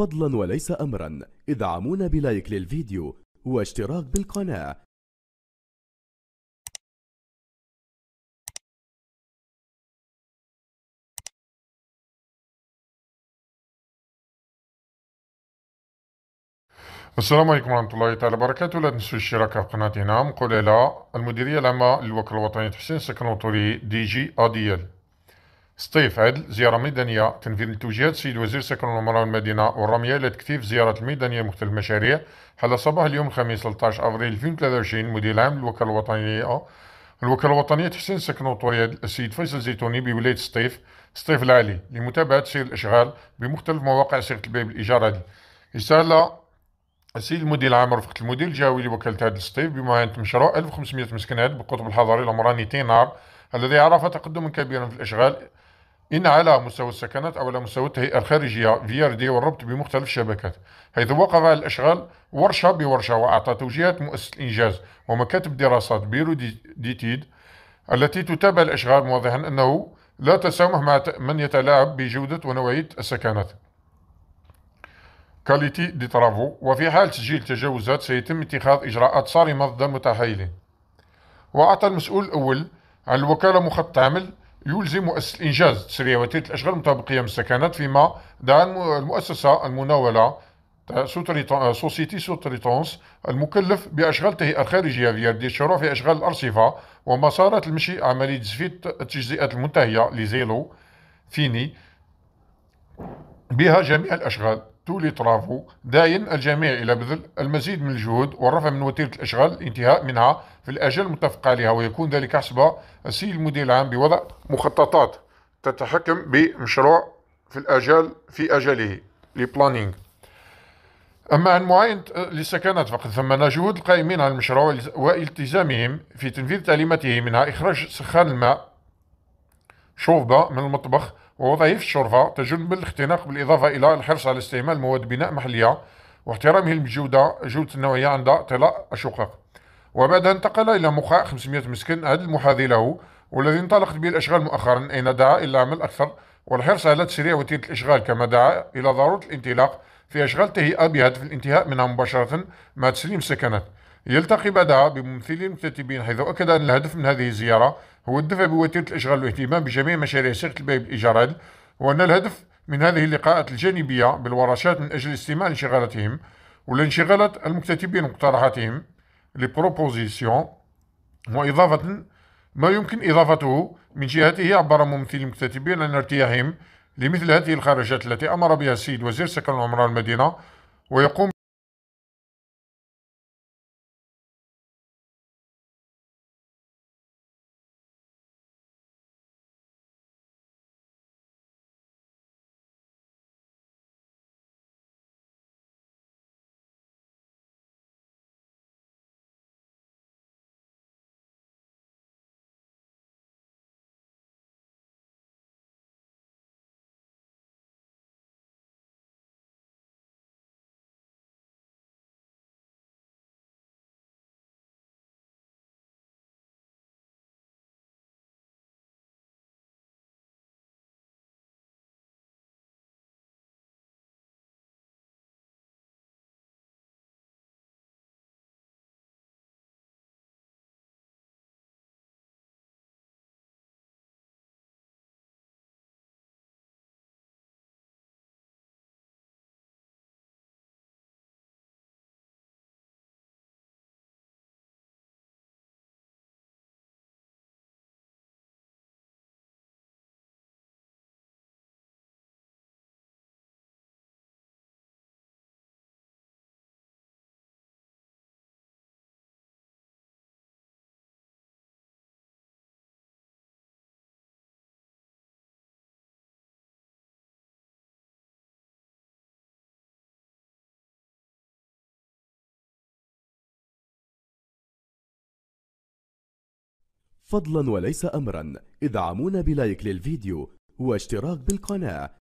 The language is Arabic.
فضلا وليس أمرا ادعمونا بلايك للفيديو واشتراك بالقناة السلام عليكم ورحمة الله تعالى وبركاته لا تنسوا الاشتراك في قناتنا إلى المديرية العامة للوكالة الوطنية لتحسين السكن الوطني دي جي أديل سطيف عدل زيارة ميدانية تنفيذ التوجيهات السيد وزير السكن والعمرة والمدينة والرمية لتكثيف زيارة الميدانية مختلف المشاريع حل صباح اليوم الخميس 13 أفريل 2023 مدير عام الوكالة الوطنية الوكالة الوطنية تحسين السكن والطوية السيد فيصل زيتوني بولاية سطيف سطيف العالي لمتابعة سير الإشغال بمختلف مواقع سيرة الباب الإيجار عدل رسالة السيد المدير العام رفقة المدير الجوي لوكالة عدل سطيف بمعاينة مشروع 1500 مسكن عدل بالقطب الحضري العمراني تينار الذي عرف تقدما كبيرا في الإشغال إن على مستوى السكنات أو على مستوى التهيئة الخارجية دي والربط بمختلف الشبكات حيث وقف على الأشغال ورشة بورشة وأعطى توجيهات مؤسسة الإنجاز ومكاتب دراسات بيرو دي, دي تيد التي تتابع الأشغال موضحا أنه لا تسامح مع من يتلاعب بجودة ونوعية السكنات كاليتي دي ترافو وفي حال تسجيل تجاوزات سيتم اتخاذ إجراءات صارمة ضد المتحايلين وأعطى المسؤول الأول عن الوكالة مخطط عمل يلزم مؤسس الإنجاز التسريع وتيرة الأشغال مطابق من السكنات فيما دعا المؤسسة المناولة آه، سوسيتي سوتريتونس المكلف بأشغال تهيئة خارجية في الشروع في أشغال الأرصفة ومسارات المشي عملية تزفيت التجزئات المنتهية لزيلو فيني بها جميع الأشغال تو لي ترافو داين الجميع إلى بذل المزيد من الجهود والرفع من وتيرة الأشغال الانتهاء منها في الأجل المتفق عليها ويكون ذلك حسب السيد المدير العام بوضع مخططات تتحكم بمشروع في الأجل في أجله لبلانينغ أما عن معاينة للسكنات فقد ثمنا جهود القائمين على المشروع والتزامهم في تنفيذ تعليماته منها إخراج سخان الماء شوفبة من المطبخ ووظائف الشرفة تجنب الاختناق بالإضافة إلى الحرص على استعمال مواد بناء محلية واحترامهم للجودة جودة النوعية عند طلاء الشقق وبعد انتقل إلى مخاء 500 مسكن هذا المحاذي له والذي انطلقت به الأشغال مؤخرا أين دعا إلى عمل أكثر والحرص على تسريع وتيرة الإشغال كما دعا إلى ضرورة الانطلاق في أشغال تهيئة بهدف الانتهاء منها مباشرة مع تسليم السكنات يلتقي بعدها بممثلين المكتتبين حيث أكد أن الهدف من هذه الزيارة هو الدفع بوتيره الاشغال والاهتمام بجميع مشاريع شركه البيع بالايجارات وان الهدف من هذه اللقاءات الجانبيه بالورشات من اجل الاستماع لانشغالاتهم والانشغالات المكتتبين واقتراحاتهم لي بروبوزيسيون واضافه ما يمكن اضافته من جهته عبر ممثل المكتتبين عن ارتياحهم لمثل هذه الخارجات التي امر بها السيد وزير سكن العمران المدينه ويقوم فضلا وليس امرا ادعمونا بلايك للفيديو واشتراك بالقناة